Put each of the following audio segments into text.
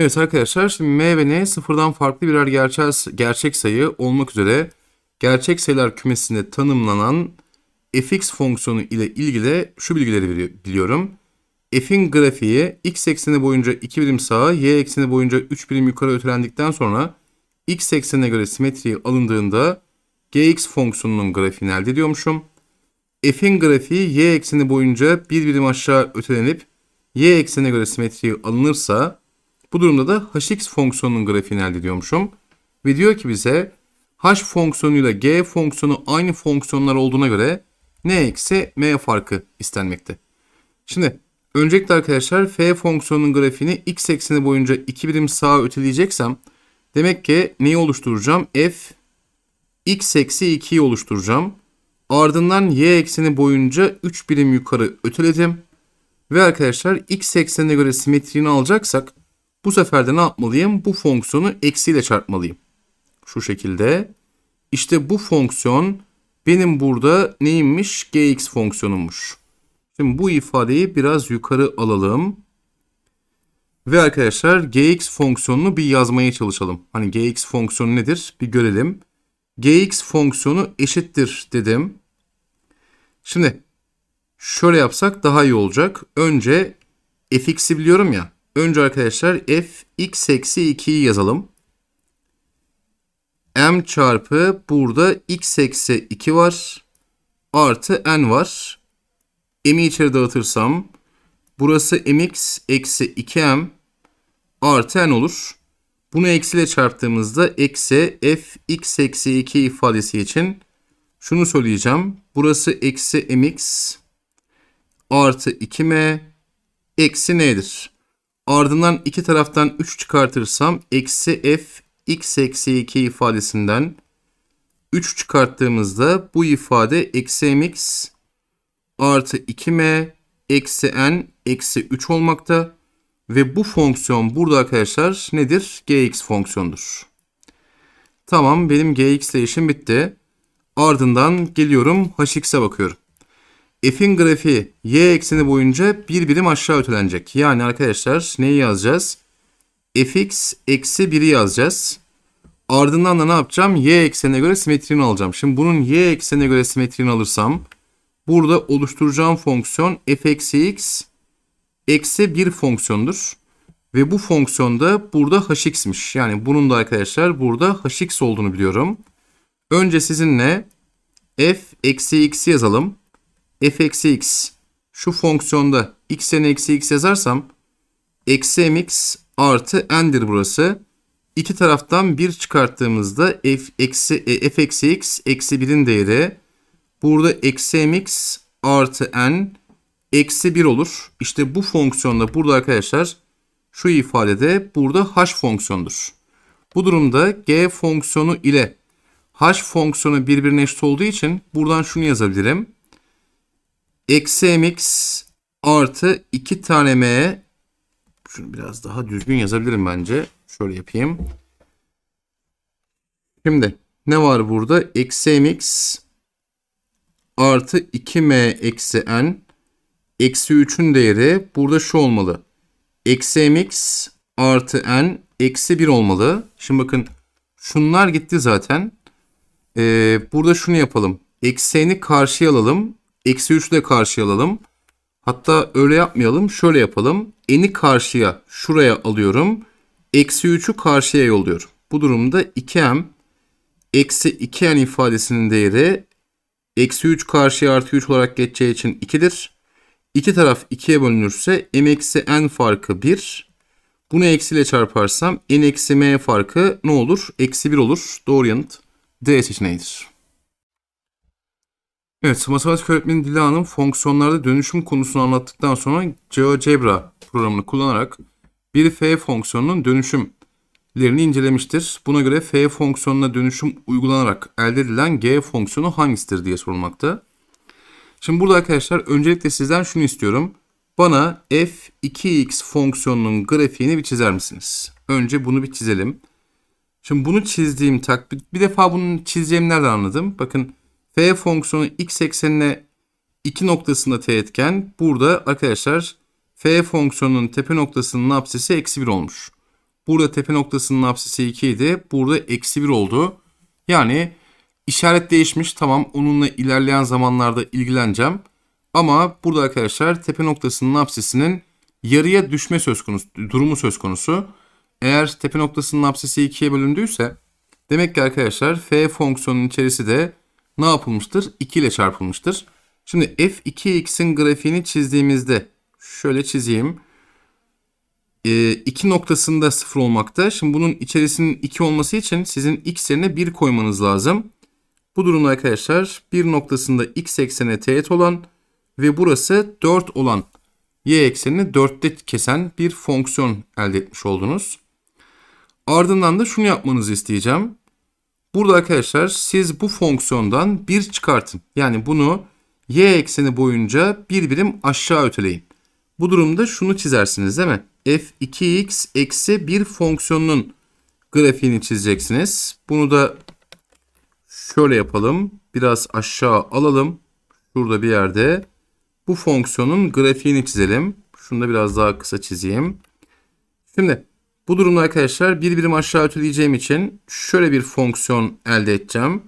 Evet arkadaşlar şimdi m ve n sıfırdan farklı birer gerçel, gerçek sayı olmak üzere gerçek sayılar kümesinde tanımlanan fx fonksiyonu ile ilgili şu bilgileri biliyorum. f'in grafiği x ekseni boyunca 2 birim sağa, y ekseni boyunca 3 birim yukarı ötelendikten sonra x eksenine göre simetriği alındığında gx fonksiyonunun grafiğini elde ediyormuşum. f'in grafiği y ekseni boyunca 1 birim aşağı ötelenip y eksenine göre simetriği alınırsa bu durumda da hx fonksiyonunun grafiğini elde ediyormuşum. Ve diyor ki bize h fonksiyonuyla g fonksiyonu aynı fonksiyonlar olduğuna göre n eksi m farkı istenmekte. Şimdi öncelikle arkadaşlar f fonksiyonunun grafiğini x ekseni boyunca 2 birim sağa öteleyeceksem demek ki neyi oluşturacağım? f x eksi 2'yi oluşturacağım. Ardından y ekseni boyunca 3 birim yukarı öteledim. Ve arkadaşlar x eksenine göre simetriğini alacaksak bu sefer de ne yapmalıyım? Bu fonksiyonu eksiyle çarpmalıyım. Şu şekilde. İşte bu fonksiyon benim burada neymiş? Gx fonksiyonummuş. Şimdi bu ifadeyi biraz yukarı alalım. Ve arkadaşlar gx fonksiyonunu bir yazmaya çalışalım. Hani gx fonksiyonu nedir? Bir görelim. gx fonksiyonu eşittir dedim. Şimdi şöyle yapsak daha iyi olacak. Önce fx'i biliyorum ya. Önce arkadaşlar f x eksi 2'yi yazalım. m çarpı burada x eksi 2 var. Artı n var. m'i içeri dağıtırsam burası mx eksi 2m artı n olur. Bunu eksiyle çarptığımızda eksi f x eksi 2 ifadesi için şunu söyleyeceğim. Burası eksi mx artı 2m eksi n'dir. Ardından iki taraftan 3 çıkartırsam eksi f x eksi 2 ifadesinden 3 çıkarttığımızda bu ifade eksi mx artı 2m eksi n eksi 3 olmakta. Ve bu fonksiyon burada arkadaşlar nedir? gx fonksiyondur. Tamam benim gx ile işim bitti. Ardından geliyorum hx'e bakıyorum f'in grafiği y ekseni boyunca bir birim aşağı ötelenecek. Yani arkadaşlar neyi yazacağız? fx eksi 1'i yazacağız. Ardından da ne yapacağım? Y eksenine göre simetriğini alacağım. Şimdi bunun y eksenine göre simetriğini alırsam burada oluşturacağım fonksiyon f eksi x eksi 1 fonksiyondur. Ve bu fonksiyonda burada hx'miş. Yani bunun da arkadaşlar burada hx olduğunu biliyorum. Önce sizinle f eksi x yazalım f eksi x şu fonksiyonda x'e eksi x yazarsam eksi mx artı n'dir burası. İki taraftan bir çıkarttığımızda f eksi, e, f eksi x eksi birin değeri burada eksi mx artı n eksi 1 olur. İşte bu fonksiyonda burada arkadaşlar şu ifadede burada h fonksiyonudur. Bu durumda g fonksiyonu ile h fonksiyonu birbirine eşit olduğu için buradan şunu yazabilirim eksi mx artı 2 tane m şunu biraz daha düzgün yazabilirim bence. Şöyle yapayım. Şimdi ne var burada? Eksi mx artı 2m eksi n eksi 3'ün değeri burada şu olmalı. Eksi mx artı n eksi 1 olmalı. Şimdi bakın şunlar gitti zaten. Ee, burada şunu yapalım. Ekseni karşıya alalım. Eksi 3 ile karşılayalım. Hatta öyle yapmayalım. Şöyle yapalım. N'i karşıya şuraya alıyorum. Eksi 3'ü karşıya yolluyorum. Bu durumda 2M eksi 2N ifadesinin değeri eksi 3 karşıya artı 3 olarak geçeceği için 2'dir. İki taraf 2'ye bölünürse M eksi N farkı 1. Bunu eksiyle çarparsam N eksi M farkı ne olur? Eksi 1 olur. Doğru yanıt D seçeneğidir. Evet, matematik öğretmeni Dila Hanım fonksiyonlarda dönüşüm konusunu anlattıktan sonra GeoGebra programını kullanarak bir f fonksiyonunun dönüşümlerini incelemiştir. Buna göre f fonksiyonuna dönüşüm uygulanarak elde edilen g fonksiyonu hangisidir diye sorulmakta. Şimdi burada arkadaşlar öncelikle sizden şunu istiyorum. Bana f2x fonksiyonunun grafiğini bir çizer misiniz? Önce bunu bir çizelim. Şimdi bunu çizdiğim takdir bir defa bunu çizeceğimi nereden anladım? Bakın F fonksiyonu x eksenine iki noktasında teğetken burada arkadaşlar F fonksiyonunun tepe noktasının apsisi eksi 1 olmuş. Burada tepe noktasının apsisi 2 idi. Burada eksi 1 oldu. Yani işaret değişmiş. Tamam onunla ilerleyen zamanlarda ilgileneceğim. Ama burada arkadaşlar tepe noktasının apsisinin yarıya düşme söz konusu, durumu söz konusu. Eğer tepe noktasının apsisi 2'ye bölündüyse demek ki arkadaşlar f fonksiyonunun içerisi de ne yapılmıştır? 2 ile çarpılmıştır. Şimdi f2x'in grafiğini çizdiğimizde şöyle çizeyim. 2 ee, noktasında 0 olmakta. Şimdi bunun içerisinin 2 olması için sizin x yerine 1 koymanız lazım. Bu durumda arkadaşlar 1 noktasında x ekseni teğet olan ve burası 4 olan y eksenini 4'te kesen bir fonksiyon elde etmiş oldunuz. Ardından da şunu yapmanızı isteyeceğim. Burada arkadaşlar siz bu fonksiyondan bir çıkartın. Yani bunu y ekseni boyunca bir birim aşağı öteleyin. Bu durumda şunu çizersiniz değil mi? f2x eksi bir fonksiyonun grafiğini çizeceksiniz. Bunu da şöyle yapalım. Biraz aşağı alalım. Şurada bir yerde. Bu fonksiyonun grafiğini çizelim. Şunu da biraz daha kısa çizeyim. Şimdi bu durumda arkadaşlar bir birim aşağı öteleyeceğim için şöyle bir fonksiyon elde edeceğim.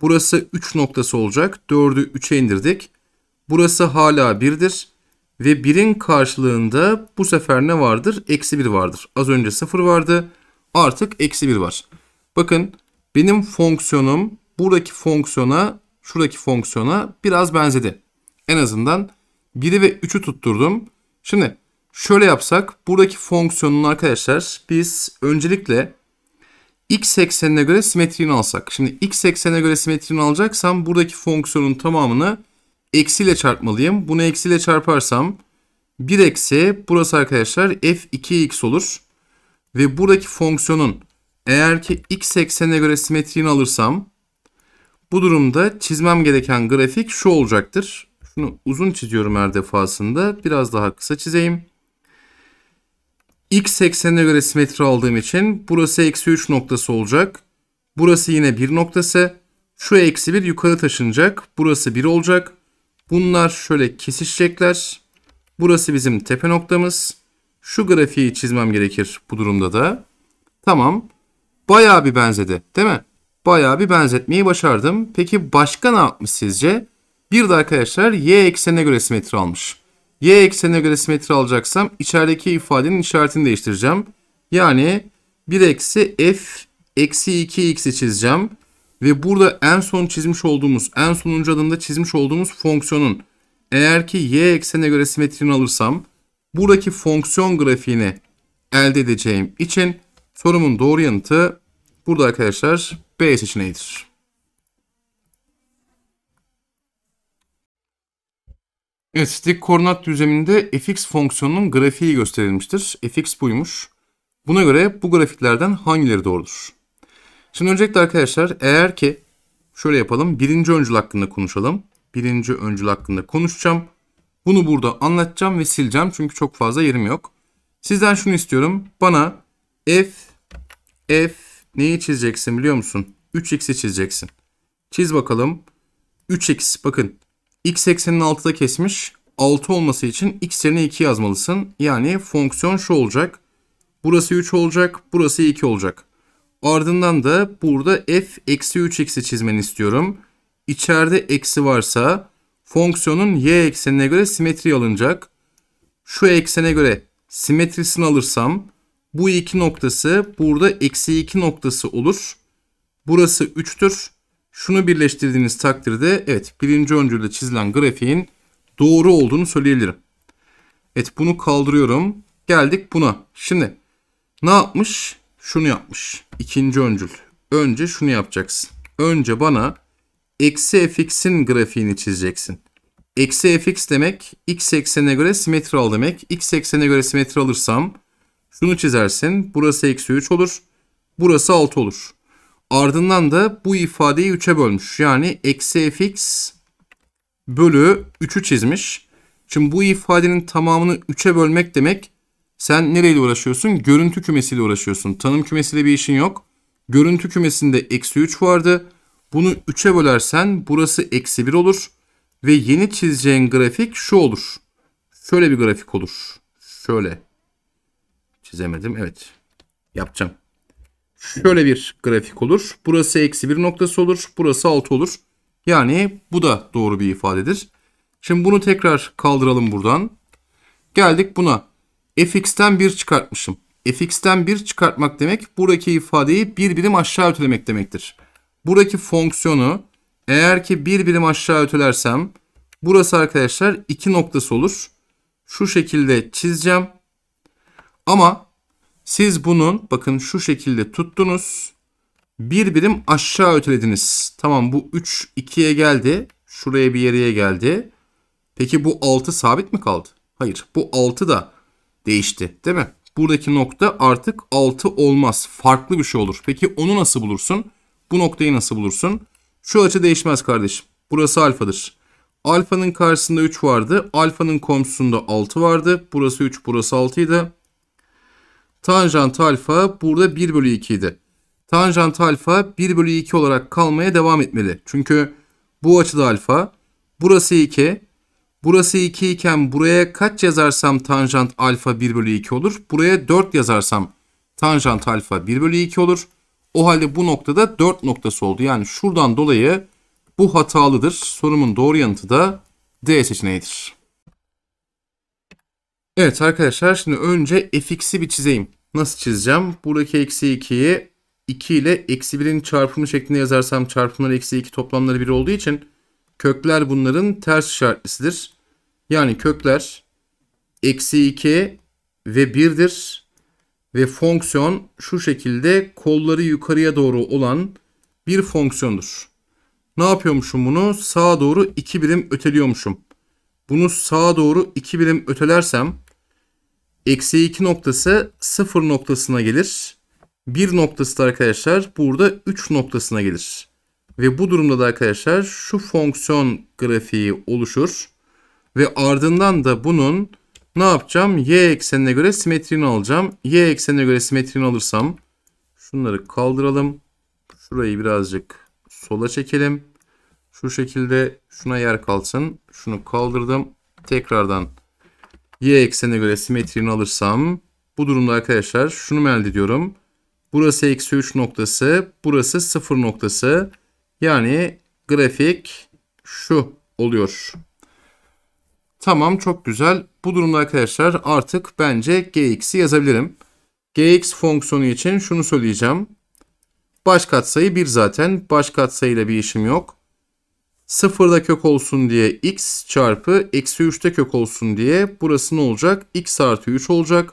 Burası 3 noktası olacak. 4'ü 3'e indirdik. Burası hala 1'dir. Ve 1'in karşılığında bu sefer ne vardır? Eksi 1 vardır. Az önce 0 vardı. Artık eksi 1 var. Bakın benim fonksiyonum buradaki fonksiyona, şuradaki fonksiyona biraz benzedi. En azından 1'i ve 3'ü tutturdum. Şimdi Şöyle yapsak buradaki fonksiyonun arkadaşlar biz öncelikle x eksenine göre simetriğini alsak. Şimdi x eksenine göre simetriğini alacaksam buradaki fonksiyonun tamamını eksiyle çarpmalıyım. Bunu eksiyle çarparsam 1 eksi burası arkadaşlar f2x olur. Ve buradaki fonksiyonun eğer ki x eksenine göre simetriğini alırsam bu durumda çizmem gereken grafik şu olacaktır. Şunu uzun çiziyorum her defasında. Biraz daha kısa çizeyim. X eksenine göre simetri aldığım için burası eksi 3 noktası olacak. Burası yine 1 noktası. Şu eksi 1 yukarı taşınacak. Burası 1 olacak. Bunlar şöyle kesişecekler. Burası bizim tepe noktamız. Şu grafiği çizmem gerekir bu durumda da. Tamam. Bayağı bir benzedi değil mi? Bayağı bir benzetmeyi başardım. Peki başka ne yapmış sizce? Bir de arkadaşlar y eksenine göre simetri almış y eksenine göre simetri alacaksam içerideki ifadenin işaretini değiştireceğim. Yani 1 eksi f eksi 2x'i çizeceğim. Ve burada en son çizmiş olduğumuz, en sonuncu adımda çizmiş olduğumuz fonksiyonun eğer ki y eksenine göre simetrini alırsam buradaki fonksiyon grafiğini elde edeceğim için sorumun doğru yanıtı burada arkadaşlar B seçeneğidir. Evet static koordinat düzleminde fx fonksiyonunun grafiği gösterilmiştir. fx buymuş. Buna göre bu grafiklerden hangileri doğrudur? Şimdi öncelikle arkadaşlar eğer ki şöyle yapalım. Birinci öncül hakkında konuşalım. Birinci öncül hakkında konuşacağım. Bunu burada anlatacağım ve sileceğim çünkü çok fazla yerim yok. Sizden şunu istiyorum. Bana f f neyi çizeceksin biliyor musun? 3x'i çizeceksin. Çiz bakalım. 3x bakın x eksenini 6'da kesmiş. 6 olması için x yerine 2 yazmalısın. Yani fonksiyon şu olacak. Burası 3 olacak. Burası 2 olacak. Ardından da burada f eksi 3x'i çizmeni istiyorum. İçeride eksi varsa fonksiyonun y eksenine göre simetri alınacak. Şu eksene göre simetrisini alırsam bu iki noktası burada eksi 2 noktası olur. Burası 3'tür. Şunu birleştirdiğiniz takdirde evet birinci öncülde çizilen grafiğin doğru olduğunu söyleyebilirim. Evet bunu kaldırıyorum. Geldik buna. Şimdi ne yapmış? Şunu yapmış. İkinci öncül. Önce şunu yapacaksın. Önce bana eksi fx'in grafiğini çizeceksin. Eksi fx demek x eksenine göre simetral demek. X eksenine göre simetral alırsam şunu çizersin. Burası eksi 3 olur. Burası 6 olur. Ardından da bu ifadeyi 3'e bölmüş. Yani eksi fx bölü 3'ü çizmiş. Şimdi bu ifadenin tamamını 3'e bölmek demek sen nereyle uğraşıyorsun? Görüntü kümesiyle uğraşıyorsun. Tanım kümesiyle bir işin yok. Görüntü kümesinde eksi 3 vardı. Bunu 3'e bölersen burası eksi 1 olur. Ve yeni çizeceğin grafik şu olur. Şöyle bir grafik olur. Şöyle. Çizemedim. Evet. Yapacağım şöyle bir grafik olur. Burası eksi bir noktası olur. Burası 6 olur. Yani bu da doğru bir ifadedir. Şimdi bunu tekrar kaldıralım buradan. Geldik buna. fx'ten 1 çıkartmışım. fx'ten 1 çıkartmak demek buradaki ifadeyi bir birim aşağı ötelemek demektir. Buradaki fonksiyonu eğer ki bir birim aşağı ötelersem burası arkadaşlar 2 noktası olur. Şu şekilde çizeceğim. Ama siz bunun bakın şu şekilde tuttunuz. Bir birim aşağı ötelediniz. Tamam bu 3 2'ye geldi. Şuraya bir yere geldi. Peki bu 6 sabit mi kaldı? Hayır bu 6 da değişti değil mi? Buradaki nokta artık 6 olmaz. Farklı bir şey olur. Peki onu nasıl bulursun? Bu noktayı nasıl bulursun? Şu açı değişmez kardeşim. Burası alfadır. Alfanın karşısında 3 vardı. Alfanın komşusunda 6 vardı. Burası 3 burası 6 idi. Tanjant alfa burada 1 bölü 2 idi. Tanjant alfa 1 bölü 2 olarak kalmaya devam etmeli. Çünkü bu açıda alfa. Burası 2. Burası 2 iken buraya kaç yazarsam tanjant alfa 1 bölü 2 olur. Buraya 4 yazarsam tanjant alfa 1 bölü 2 olur. O halde bu noktada 4 noktası oldu. Yani şuradan dolayı bu hatalıdır. Sorumun doğru yanıtı da D seçeneğidir. Evet arkadaşlar şimdi önce fx'i bir çizeyim. Nasıl çizeceğim? Buradaki eksi 2'yi 2 ile eksi 1'in çarpımı şeklinde yazarsam çarpımlar eksi 2 toplamları 1 olduğu için kökler bunların ters işaretlisidir. Yani kökler eksi 2 ve 1'dir. Ve fonksiyon şu şekilde kolları yukarıya doğru olan bir fonksiyondur. Ne yapıyormuşum bunu? Sağa doğru 2 birim öteliyormuşum. Bunu sağa doğru 2 birim ötelersem Eksi 2 noktası 0 noktasına gelir. 1 noktası da arkadaşlar burada 3 noktasına gelir. Ve bu durumda da arkadaşlar şu fonksiyon grafiği oluşur. Ve ardından da bunun ne yapacağım? Y eksenine göre simetrini alacağım. Y eksenine göre simetrini alırsam şunları kaldıralım. Şurayı birazcık sola çekelim. Şu şekilde şuna yer kalsın. Şunu kaldırdım. Tekrardan y eksenine göre simetriğini alırsam bu durumda arkadaşlar şunu elde ediyorum? Burası eksi 3 noktası, burası 0 noktası. Yani grafik şu oluyor. Tamam çok güzel. Bu durumda arkadaşlar artık bence gx'i yazabilirim. gx fonksiyonu için şunu söyleyeceğim. Baş katsayı 1 zaten. Baş katsayıyla bir işim yok. Sıfırda kök olsun diye x çarpı eksi 3'te kök olsun diye burası ne olacak? x artı 3 olacak.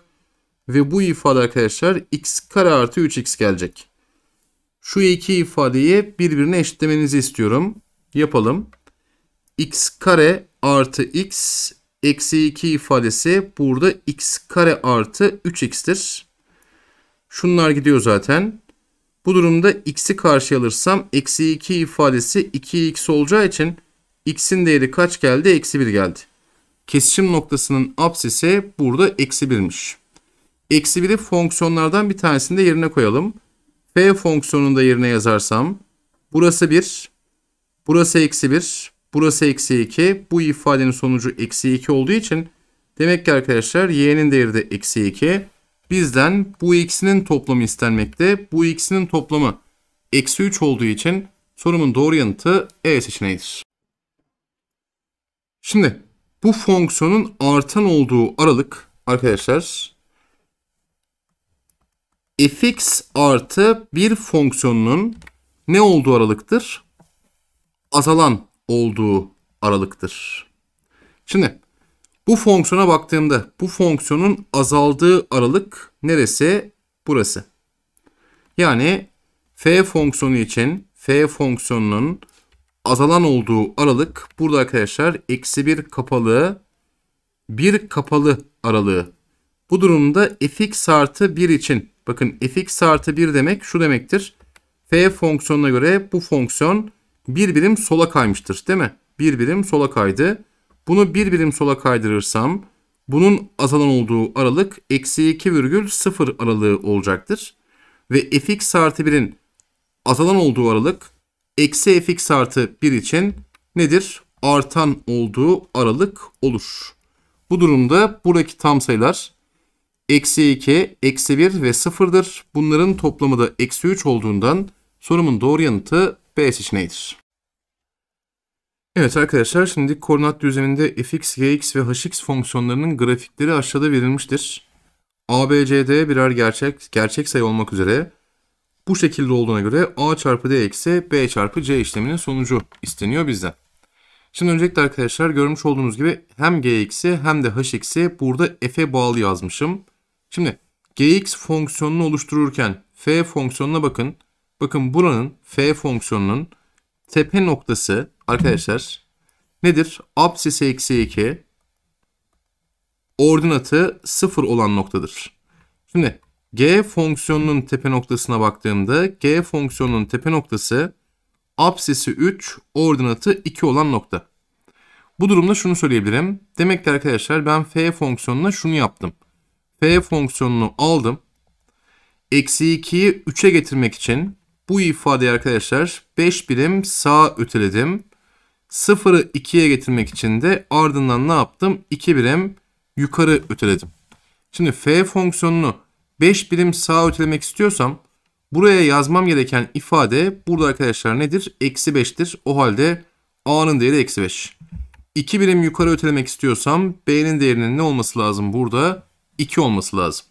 Ve bu ifade arkadaşlar x kare artı 3x gelecek. Şu iki ifadeyi birbirine eşitlemenizi istiyorum. Yapalım. x kare artı x eksi 2 ifadesi burada x kare artı 3x'tir. Şunlar gidiyor zaten. Bu durumda x'i karşı alırsam eksi 2 ifadesi 2x olacağı için x'in değeri kaç geldi? Eksi 1 geldi. Kesişim noktasının apsisi burada eksi 1'miş. Eksi 1'i fonksiyonlardan bir tanesinde yerine koyalım. F fonksiyonunu da yerine yazarsam burası 1, burası eksi 1, burası eksi 2. Bu ifadenin sonucu eksi 2 olduğu için demek ki arkadaşlar y'nin değeri de eksi 2. Bizden bu ikisinin toplamı istenmekte. Bu ikisinin toplamı eksi 3 olduğu için sorumun doğru yanıtı E seçeneğidir. Şimdi bu fonksiyonun artan olduğu aralık arkadaşlar fx artı bir fonksiyonunun ne olduğu aralıktır? Azalan olduğu aralıktır. Şimdi bu fonksiyona baktığımda bu fonksiyonun azaldığı aralık neresi? Burası. Yani f fonksiyonu için f fonksiyonunun azalan olduğu aralık burada arkadaşlar eksi bir kapalı bir kapalı aralığı. Bu durumda fx artı 1 için bakın fx artı 1 demek şu demektir. f fonksiyonuna göre bu fonksiyon bir birim sola kaymıştır değil mi? Bir birim sola kaydı. Bunu bir birim sola kaydırırsam bunun azalan olduğu aralık eksi 2,0 aralığı olacaktır. Ve fx artı 1'in azalan olduğu aralık eksi fx artı 1 için nedir? Artan olduğu aralık olur. Bu durumda buradaki tam sayılar eksi 2, eksi 1 ve 0'dır. Bunların toplamı da eksi 3 olduğundan sorumun doğru yanıtı B seçeneğidir. Evet arkadaşlar şimdi koordinat düzleminde fx, gx ve hx fonksiyonlarının grafikleri aşağıda verilmiştir. A, B, C, D birer gerçek gerçek sayı olmak üzere bu şekilde olduğuna göre a çarpı d eksi b çarpı c işleminin sonucu isteniyor bizden. Şimdi öncelikle arkadaşlar görmüş olduğunuz gibi hem gx'i hem de hx'i burada f'e bağlı yazmışım. Şimdi gx fonksiyonunu oluştururken f fonksiyonuna bakın. Bakın buranın f fonksiyonunun tepe noktası arkadaşlar nedir? Apsisi eksi 2 ordinatı 0 olan noktadır. Şimdi g fonksiyonunun tepe noktasına baktığımda g fonksiyonunun tepe noktası apsisi 3 ordinatı 2 olan nokta. Bu durumda şunu söyleyebilirim. Demek ki arkadaşlar ben f fonksiyonuna şunu yaptım. f fonksiyonunu aldım. Eksi 2'yi 3'e getirmek için bu ifadeyi arkadaşlar 5 birim sağa öteledim. 0'ı 2'ye getirmek için de ardından ne yaptım? 2 birim yukarı öteledim. Şimdi f fonksiyonunu 5 birim sağa ötelemek istiyorsam buraya yazmam gereken ifade burada arkadaşlar nedir? Eksi 5'tir. O halde a'nın değeri eksi 5. 2 birim yukarı ötelemek istiyorsam b'nin değerinin ne olması lazım burada? 2 olması lazım.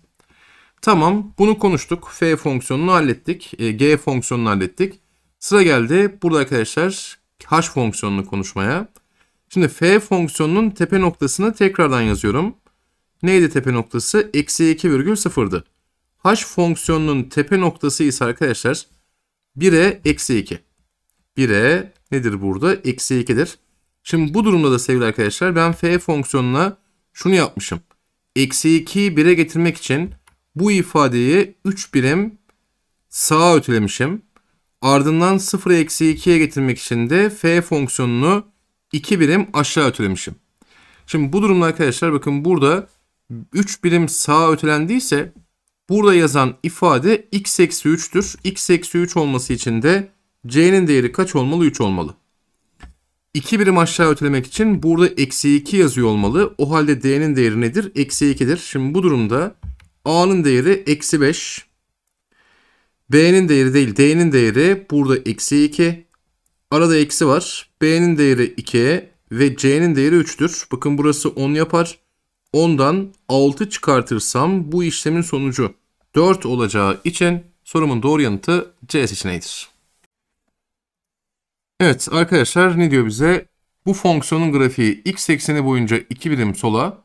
Tamam bunu konuştuk. F fonksiyonunu hallettik. E, G fonksiyonunu hallettik. Sıra geldi. Burada arkadaşlar h fonksiyonunu konuşmaya. Şimdi f fonksiyonunun tepe noktasını tekrardan yazıyorum. Neydi tepe noktası? Eksi 2,0'dı. h fonksiyonunun tepe noktası ise arkadaşlar 1'e eksi 2. 1'e nedir burada? Eksi 2'dir. Şimdi bu durumda da sevgili arkadaşlar ben f fonksiyonuna şunu yapmışım. Eksi 2'yi 1'e getirmek için bu ifadeyi 3 birim sağa ötelemişim. Ardından 0 eksi 2'ye getirmek için de f fonksiyonunu 2 birim aşağı ötelemişim. Şimdi bu durumda arkadaşlar bakın burada 3 birim sağa ötelendiyse burada yazan ifade x eksi 3'tür. x eksi 3 olması için de c'nin değeri kaç olmalı? 3 olmalı. 2 birim aşağı ötelemek için burada eksi 2 yazıyor olmalı. O halde d'nin değeri nedir? Eksi 2'dir. Şimdi bu durumda a'nın değeri eksi 5. B'nin değeri değil D'nin değeri burada eksi 2. Arada eksi var. B'nin değeri 2 ve C'nin değeri 3'tür. Bakın burası 10 yapar. 10'dan 6 çıkartırsam bu işlemin sonucu 4 olacağı için sorumun doğru yanıtı C seçeneğidir. Evet arkadaşlar ne diyor bize? Bu fonksiyonun grafiği x ekseni boyunca 2 birim sola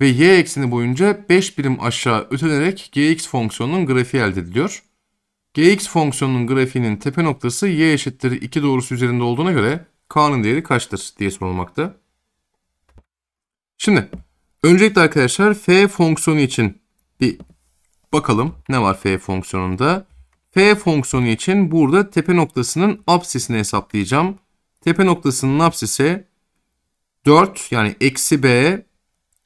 ve y ekseni boyunca 5 birim aşağı ötelerek gx fonksiyonunun grafiği elde ediliyor gx fonksiyonunun grafiğinin tepe noktası y eşittir 2 doğrusu üzerinde olduğuna göre k'nın değeri kaçtır diye sorulmakta. Şimdi öncelikle arkadaşlar f fonksiyonu için bir bakalım ne var f fonksiyonunda. F fonksiyonu için burada tepe noktasının apsisini hesaplayacağım. Tepe noktasının apsisi 4 yani eksi b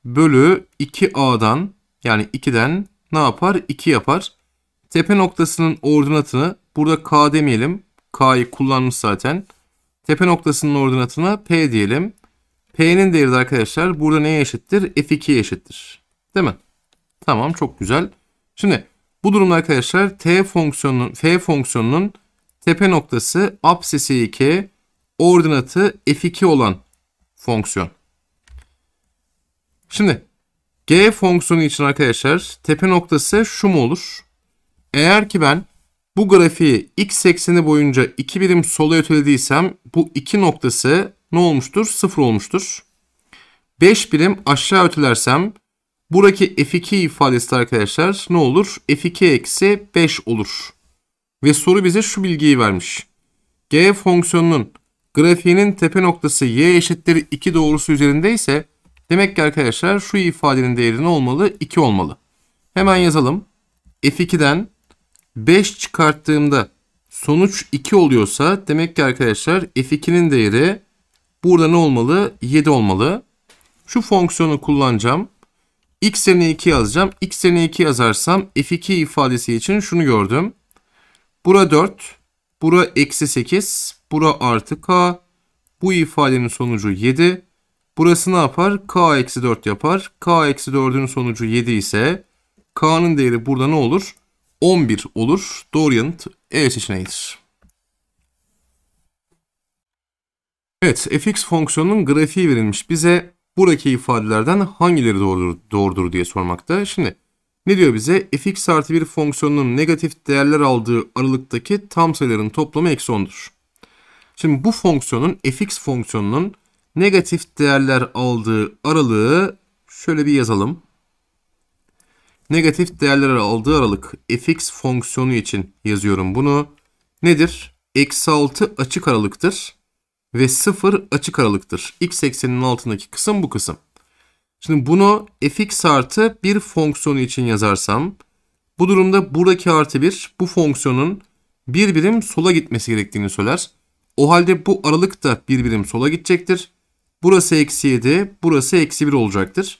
bölü 2a'dan yani 2'den ne yapar? 2 yapar. Tepe noktasının ordinatını burada K demeyelim. K'yı kullanmış zaten. Tepe noktasının ordinatına P diyelim. P'nin değeri de arkadaşlar burada neye eşittir? F2'ye eşittir. Değil mi? Tamam çok güzel. Şimdi bu durumda arkadaşlar T fonksiyonunun F fonksiyonunun tepe noktası absesi 2 ordinatı F2 olan fonksiyon. Şimdi G fonksiyonu için arkadaşlar tepe noktası şu mu olur? Eğer ki ben bu grafiği x ekseni boyunca 2 birim sola ötelediysem bu 2 noktası ne olmuştur? 0 olmuştur. 5 birim aşağı ötelersem buradaki f2 ifadesi arkadaşlar ne olur? f2 eksi 5 olur. Ve soru bize şu bilgiyi vermiş. G fonksiyonunun grafiğinin tepe noktası y eşittir 2 doğrusu üzerinde ise demek ki arkadaşlar şu ifadenin değeri ne olmalı? 2 olmalı. Hemen yazalım. f2'den 5 çıkarttığımda sonuç 2 oluyorsa demek ki arkadaşlar f2'nin değeri burada ne olmalı? 7 olmalı. Şu fonksiyonu kullanacağım. x yerine 2 yazacağım. x yerine 2 yazarsam f2 ifadesi için şunu gördüm. Bura 4, bura eksi 8, bura artı k. Bu ifadenin sonucu 7. Burası ne yapar? k eksi 4 yapar. k eksi 4'ün sonucu 7 ise k'nın değeri burada ne olur? 11 olur. Doğru yanıt E seçeneğidir. Evet, fx fonksiyonunun grafiği verilmiş. Bize buradaki ifadelerden hangileri doğrudur, doğrudur diye sormakta. Şimdi ne diyor bize? fx artı bir fonksiyonunun negatif değerler aldığı aralıktaki tam sayıların toplamı eksi 10'dur. Şimdi bu fonksiyonun fx fonksiyonunun negatif değerler aldığı aralığı şöyle bir yazalım negatif değerler aldığı aralık fx fonksiyonu için yazıyorum bunu. Nedir? Eksi 6 açık aralıktır ve 0 açık aralıktır. X ekseninin altındaki kısım bu kısım. Şimdi bunu fx artı bir fonksiyonu için yazarsam bu durumda buradaki artı 1 bu fonksiyonun bir birim sola gitmesi gerektiğini söyler. O halde bu aralık da bir birim sola gidecektir. Burası eksi 7, burası eksi 1 olacaktır.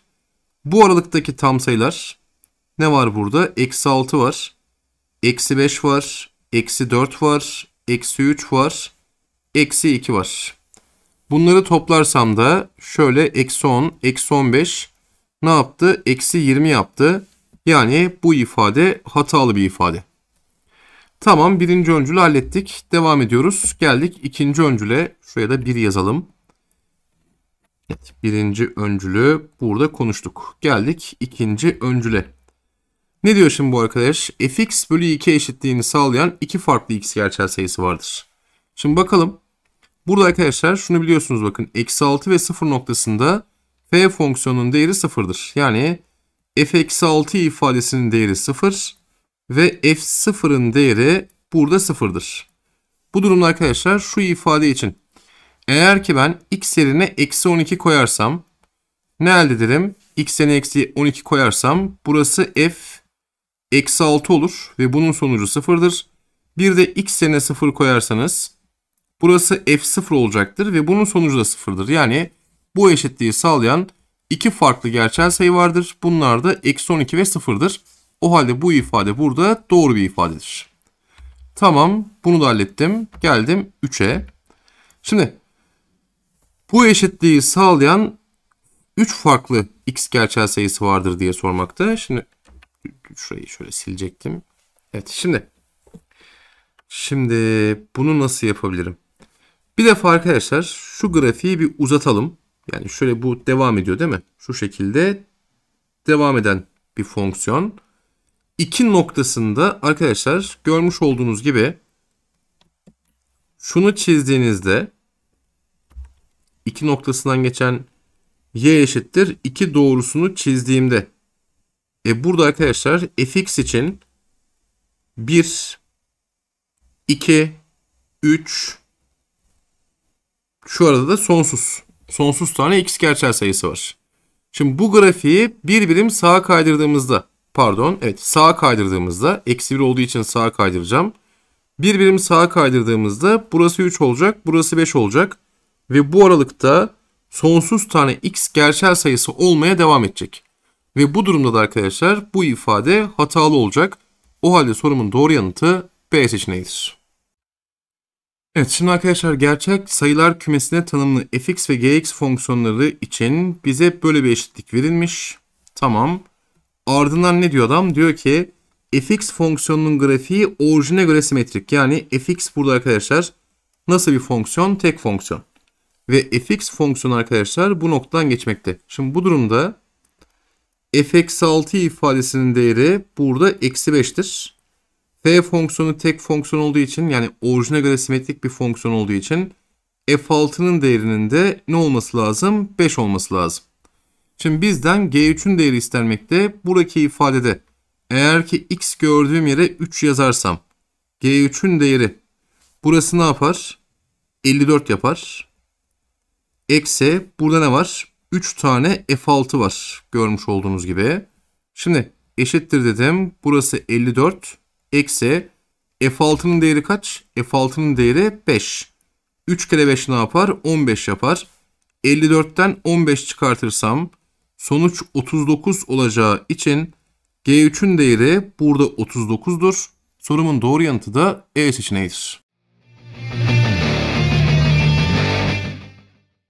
Bu aralıktaki tam sayılar ne var burada? Eksi 6 var. Eksi 5 var. Eksi 4 var. Eksi 3 var. Eksi 2 var. Bunları toplarsam da şöyle eksi 10, eksi 15 ne yaptı? Eksi 20 yaptı. Yani bu ifade hatalı bir ifade. Tamam birinci öncülü hallettik. Devam ediyoruz. Geldik ikinci öncüle. Şuraya da 1 yazalım. Evet, birinci öncülü burada konuştuk. Geldik ikinci öncüle. Ne diyor şimdi bu arkadaş? fx bölü 2 eşitliğini sağlayan iki farklı x gerçel sayısı vardır. Şimdi bakalım. Burada arkadaşlar şunu biliyorsunuz bakın. Eksi 6 ve 0 noktasında f fonksiyonunun değeri 0'dır. Yani f eksi 6 ifadesinin değeri 0 ve f 0'ın değeri burada 0'dır. Bu durumda arkadaşlar şu ifade için eğer ki ben x yerine eksi 12 koyarsam ne elde ederim? x yerine eksi 12 koyarsam burası f eksi 6 olur ve bunun sonucu sıfırdır. Bir de x yerine 0 koyarsanız burası f0 olacaktır ve bunun sonucu da sıfırdır. Yani bu eşitliği sağlayan iki farklı gerçel sayı vardır. Bunlar da eksi 12 ve 0'dır. O halde bu ifade burada doğru bir ifadedir. Tamam bunu da hallettim. Geldim 3'e. Şimdi bu eşitliği sağlayan 3 farklı x gerçel sayısı vardır diye sormakta. Şimdi şurayı şöyle silecektim. Evet şimdi. Şimdi bunu nasıl yapabilirim? Bir defa arkadaşlar şu grafiği bir uzatalım. Yani şöyle bu devam ediyor değil mi? Şu şekilde devam eden bir fonksiyon. İki noktasında arkadaşlar görmüş olduğunuz gibi şunu çizdiğinizde iki noktasından geçen y eşittir iki doğrusunu çizdiğimde e burada arkadaşlar fx için 1, 2, 3, şu arada da sonsuz. Sonsuz tane x gerçel sayısı var. Şimdi bu grafiği bir birim sağa kaydırdığımızda, pardon evet sağa kaydırdığımızda, eksi 1 olduğu için sağa kaydıracağım. Bir birim sağa kaydırdığımızda burası 3 olacak, burası 5 olacak. Ve bu aralıkta sonsuz tane x gerçel sayısı olmaya devam edecek. Ve bu durumda da arkadaşlar bu ifade hatalı olacak. O halde sorumun doğru yanıtı B seçeneğidir. Evet şimdi arkadaşlar gerçek sayılar kümesine tanımlı fx ve gx fonksiyonları için bize böyle bir eşitlik verilmiş. Tamam. Ardından ne diyor adam? Diyor ki fx fonksiyonunun grafiği orijine göre simetrik. Yani fx burada arkadaşlar nasıl bir fonksiyon? Tek fonksiyon. Ve fx fonksiyonu arkadaşlar bu noktadan geçmekte. Şimdi bu durumda f-6 ifadesinin değeri burada eksi 5'tir. F fonksiyonu tek fonksiyon olduğu için yani orijine göre simetrik bir fonksiyon olduğu için f6'nın değerinin de ne olması lazım? 5 olması lazım. Şimdi bizden g3'ün değeri istenmekte. Buradaki ifadede eğer ki x gördüğüm yere 3 yazarsam g3'ün değeri burası ne yapar? 54 yapar. Eksi burada ne var? 3 tane F6 var görmüş olduğunuz gibi. Şimdi eşittir dedim. Burası 54 eksi F6'nın değeri kaç? F6'nın değeri 5. 3 kere 5 ne yapar? 15 yapar. 54'ten 15 çıkartırsam sonuç 39 olacağı için G3'ün değeri burada 39'dur. Sorumun doğru yanıtı da E seçeneğidir.